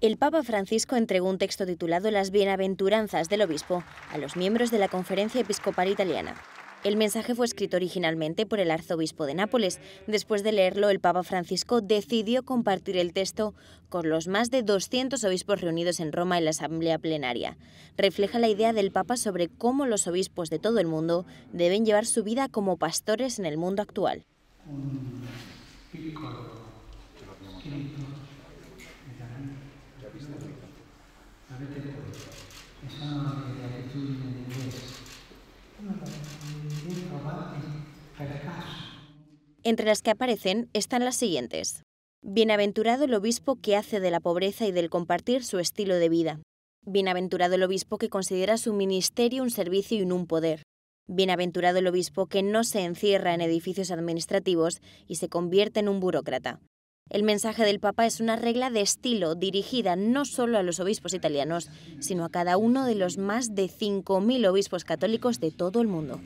El Papa Francisco entregó un texto titulado Las Bienaventuranzas del Obispo a los miembros de la Conferencia Episcopal Italiana. El mensaje fue escrito originalmente por el arzobispo de Nápoles. Después de leerlo, el Papa Francisco decidió compartir el texto con los más de 200 obispos reunidos en Roma en la Asamblea Plenaria. Refleja la idea del Papa sobre cómo los obispos de todo el mundo deben llevar su vida como pastores en el mundo actual. Entre las que aparecen están las siguientes. Bienaventurado el obispo que hace de la pobreza y del compartir su estilo de vida. Bienaventurado el obispo que considera su ministerio un servicio y no un poder. Bienaventurado el obispo que no se encierra en edificios administrativos y se convierte en un burócrata. El mensaje del Papa es una regla de estilo dirigida no solo a los obispos italianos, sino a cada uno de los más de 5.000 obispos católicos de todo el mundo.